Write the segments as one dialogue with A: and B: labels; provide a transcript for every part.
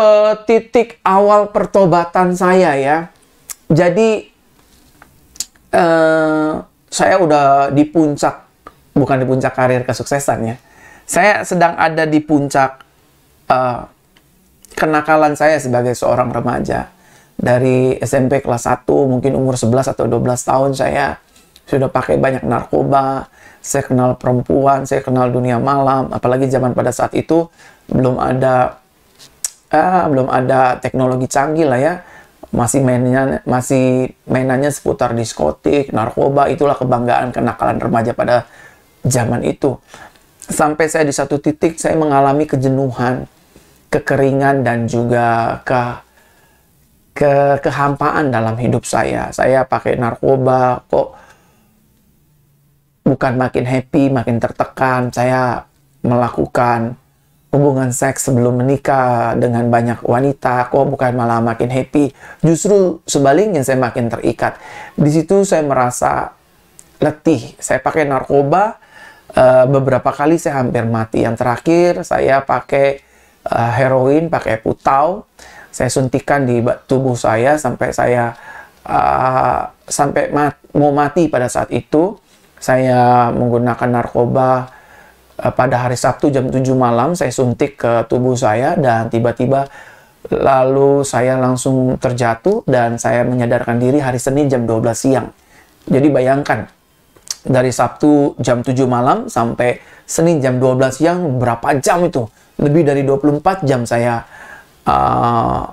A: uh, titik awal pertobatan saya ya. Jadi uh, saya udah di puncak, bukan di puncak karir kesuksesan ya. Saya sedang ada di puncak uh, kenakalan saya sebagai seorang remaja. Dari SMP kelas 1, mungkin umur 11 atau 12 tahun saya sudah pakai banyak narkoba, saya kenal perempuan, saya kenal dunia malam, apalagi zaman pada saat itu belum ada ah, belum ada teknologi canggih lah ya masih mainnya masih mainannya seputar diskotik, narkoba, itulah kebanggaan kenakalan remaja pada zaman itu. Sampai saya di satu titik saya mengalami kejenuhan, kekeringan dan juga ke ke kehampaan dalam hidup saya. Saya pakai narkoba kok bukan makin happy, makin tertekan. Saya melakukan hubungan seks sebelum menikah dengan banyak wanita, kok bukan malah makin happy. Justru sebaliknya saya makin terikat. Di situ saya merasa letih. Saya pakai narkoba eh, beberapa kali saya hampir mati. Yang terakhir saya pakai eh, heroin, pakai putau. Saya suntikan di tubuh saya sampai saya eh, sampai mau mati pada saat itu. Saya menggunakan narkoba Eh, pada hari Sabtu jam 7 malam saya suntik ke tubuh saya dan tiba-tiba lalu saya langsung terjatuh dan saya menyadarkan diri hari Senin jam 12 siang. Jadi bayangkan dari Sabtu jam 7 malam sampai Senin jam 12 siang berapa jam itu? Lebih dari 24 jam saya uh,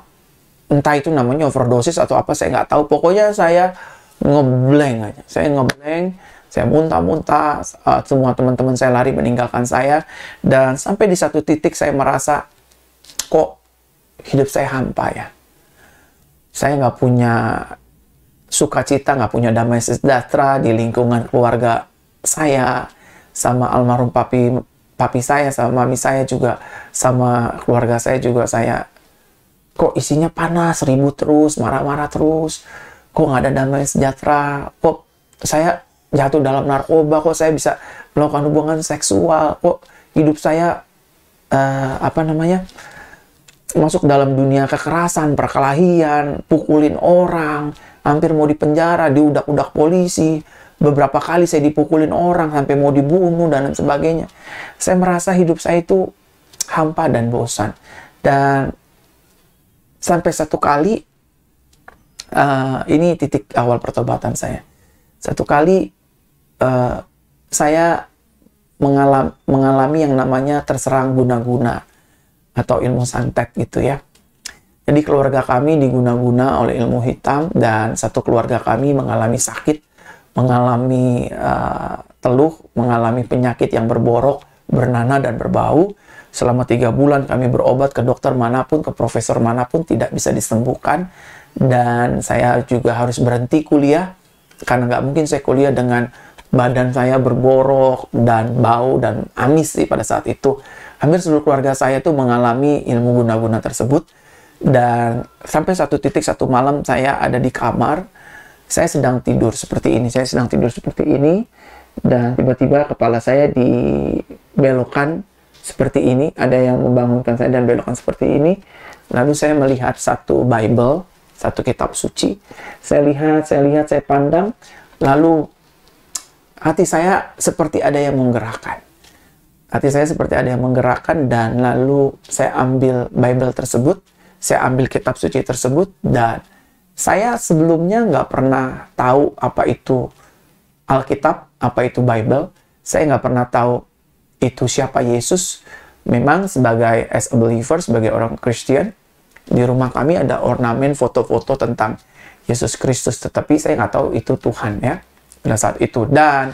A: entah itu namanya overdosis atau apa saya nggak tahu. Pokoknya saya ngebleng aja. Saya ngebleng saya muntah-muntah, uh, semua teman-teman saya lari meninggalkan saya. Dan sampai di satu titik saya merasa, kok hidup saya hampa ya? Saya nggak punya sukacita, nggak punya damai sejahtera di lingkungan keluarga saya, sama almarhum papi papi saya, sama mami saya juga, sama keluarga saya juga saya kok isinya panas, ribut terus, marah-marah terus, kok nggak ada damai sejahtera, kok saya jatuh dalam narkoba kok saya bisa melakukan hubungan seksual kok hidup saya uh, apa namanya masuk dalam dunia kekerasan perkelahian pukulin orang hampir mau dipenjara diudak-udak polisi beberapa kali saya dipukulin orang sampai mau dibunuh dan lain sebagainya saya merasa hidup saya itu hampa dan bosan dan sampai satu kali uh, ini titik awal pertobatan saya satu kali Eh, saya mengalami, mengalami yang namanya terserang guna-guna atau ilmu santet gitu ya. Jadi keluarga kami diguna-guna oleh ilmu hitam dan satu keluarga kami mengalami sakit, mengalami uh, teluh, mengalami penyakit yang berborok, bernana dan berbau. Selama tiga bulan kami berobat ke dokter manapun, ke profesor manapun tidak bisa disembuhkan. Dan saya juga harus berhenti kuliah karena nggak mungkin saya kuliah dengan badan saya berborok dan bau dan amis sih pada saat itu. Hampir seluruh keluarga saya tuh mengalami ilmu guna-guna tersebut. Dan sampai satu titik satu malam saya ada di kamar, saya sedang tidur seperti ini, saya sedang tidur seperti ini, dan tiba-tiba kepala saya dibelokkan seperti ini, ada yang membangunkan saya dan belokkan seperti ini. Lalu saya melihat satu Bible, satu kitab suci. Saya lihat, saya lihat, saya pandang, lalu hati saya seperti ada yang menggerakkan. Hati saya seperti ada yang menggerakkan dan lalu saya ambil Bible tersebut, saya ambil kitab suci tersebut dan saya sebelumnya nggak pernah tahu apa itu Alkitab, apa itu Bible. Saya nggak pernah tahu itu siapa Yesus. Memang sebagai as a believer, sebagai orang Kristen, di rumah kami ada ornamen foto-foto tentang Yesus Kristus, tetapi saya nggak tahu itu Tuhan ya pada saat itu. Dan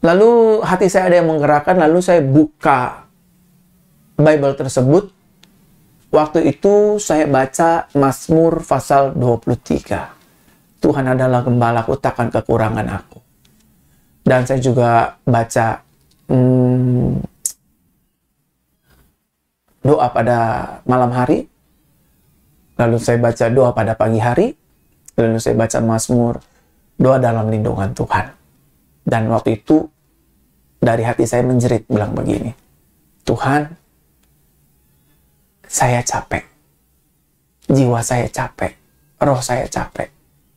A: lalu hati saya ada yang menggerakkan, lalu saya buka Bible tersebut. Waktu itu saya baca Mazmur pasal 23. Tuhan adalah gembalaku, takkan kekurangan aku. Dan saya juga baca hmm, doa pada malam hari, lalu saya baca doa pada pagi hari, lalu saya baca Mazmur doa dalam lindungan Tuhan. Dan waktu itu dari hati saya menjerit bilang begini, Tuhan, saya capek. Jiwa saya capek. Roh saya capek.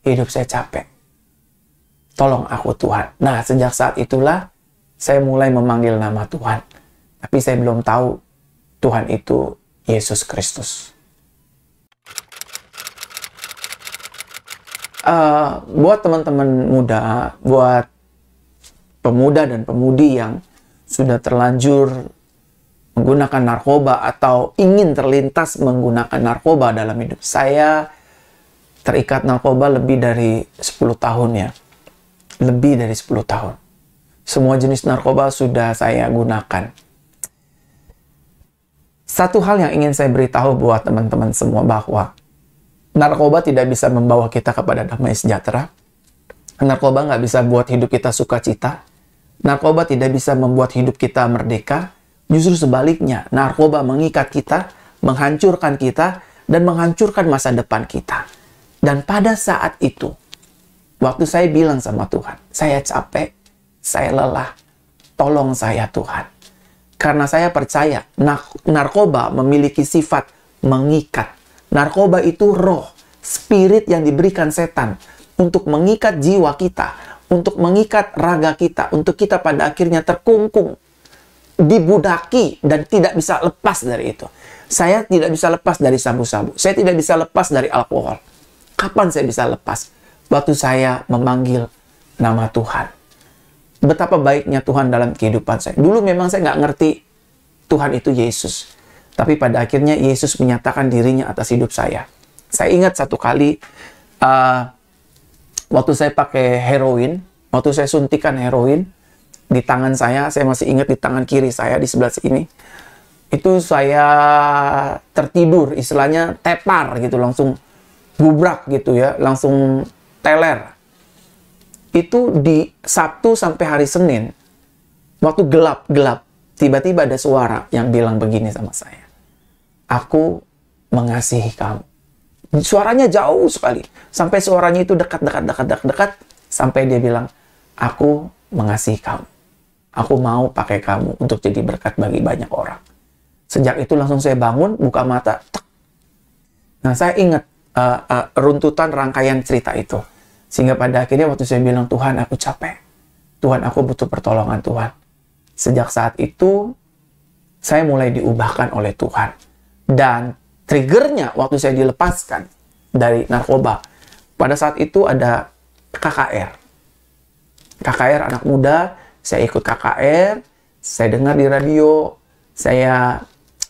A: Hidup saya capek. Tolong aku Tuhan. Nah, sejak saat itulah saya mulai memanggil nama Tuhan. Tapi saya belum tahu Tuhan itu Yesus Kristus. Eh, buat teman-teman muda, buat pemuda dan pemudi yang sudah terlanjur menggunakan narkoba atau ingin terlintas menggunakan narkoba dalam hidup saya terikat narkoba lebih dari 10 tahun ya. Lebih dari 10 tahun. Semua jenis narkoba sudah saya gunakan. Satu hal yang ingin saya beritahu buat teman-teman semua bahwa narkoba tidak bisa membawa kita kepada damai sejahtera. Narkoba nggak bisa buat hidup kita sukacita. Narkoba tidak bisa membuat hidup kita merdeka. Justru sebaliknya, narkoba mengikat kita, menghancurkan kita, dan menghancurkan masa depan kita. Dan pada saat itu, waktu saya bilang sama Tuhan, saya capek, saya lelah, tolong saya Tuhan. Karena saya percaya narkoba memiliki sifat mengikat Narkoba itu roh, spirit yang diberikan setan untuk mengikat jiwa kita, untuk mengikat raga kita, untuk kita pada akhirnya terkungkung, dibudaki, dan tidak bisa lepas dari itu. Saya tidak bisa lepas dari sabu-sabu. Saya tidak bisa lepas dari alkohol. Kapan saya bisa lepas? Waktu saya memanggil nama Tuhan. Betapa baiknya Tuhan dalam kehidupan saya. Dulu memang saya nggak ngerti Tuhan itu Yesus. Tapi pada akhirnya Yesus menyatakan dirinya atas hidup saya. Saya ingat satu kali uh, waktu saya pakai heroin, waktu saya suntikan heroin di tangan saya, saya masih ingat di tangan kiri saya di sebelah sini. Itu saya tertidur, istilahnya tepar gitu langsung gubrak gitu ya, langsung teler. Itu di Sabtu sampai hari Senin, waktu gelap-gelap, tiba-tiba ada suara yang bilang begini sama saya aku mengasihi kamu. Suaranya jauh sekali. Sampai suaranya itu dekat, dekat, dekat, dekat, dekat. Sampai dia bilang, aku mengasihi kamu. Aku mau pakai kamu untuk jadi berkat bagi banyak orang. Sejak itu langsung saya bangun, buka mata. Tek. Nah, saya ingat uh, uh, runtutan rangkaian cerita itu. Sehingga pada akhirnya waktu saya bilang, Tuhan aku capek. Tuhan aku butuh pertolongan Tuhan. Sejak saat itu, saya mulai diubahkan oleh Tuhan dan triggernya waktu saya dilepaskan dari narkoba, pada saat itu ada KKR. KKR anak muda, saya ikut KKR, saya dengar di radio, saya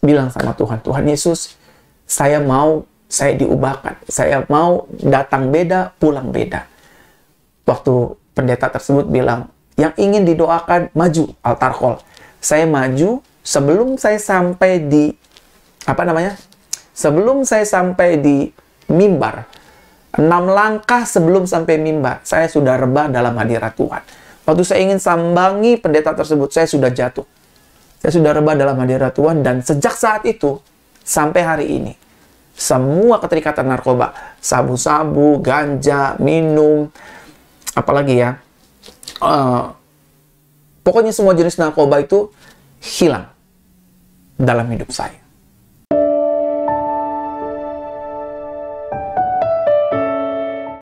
A: bilang sama Tuhan, Tuhan Yesus, saya mau saya diubahkan, saya mau datang beda, pulang beda. Waktu pendeta tersebut bilang, yang ingin didoakan maju altar call. Saya maju sebelum saya sampai di apa namanya? Sebelum saya sampai di mimbar, enam langkah sebelum sampai mimbar, saya sudah rebah dalam hadirat Tuhan. Waktu saya ingin sambangi pendeta tersebut, saya sudah jatuh. Saya sudah rebah dalam hadirat Tuhan dan sejak saat itu sampai hari ini, semua keterikatan narkoba, sabu-sabu, ganja, minum, apalagi ya, uh, pokoknya semua jenis narkoba itu hilang dalam hidup saya.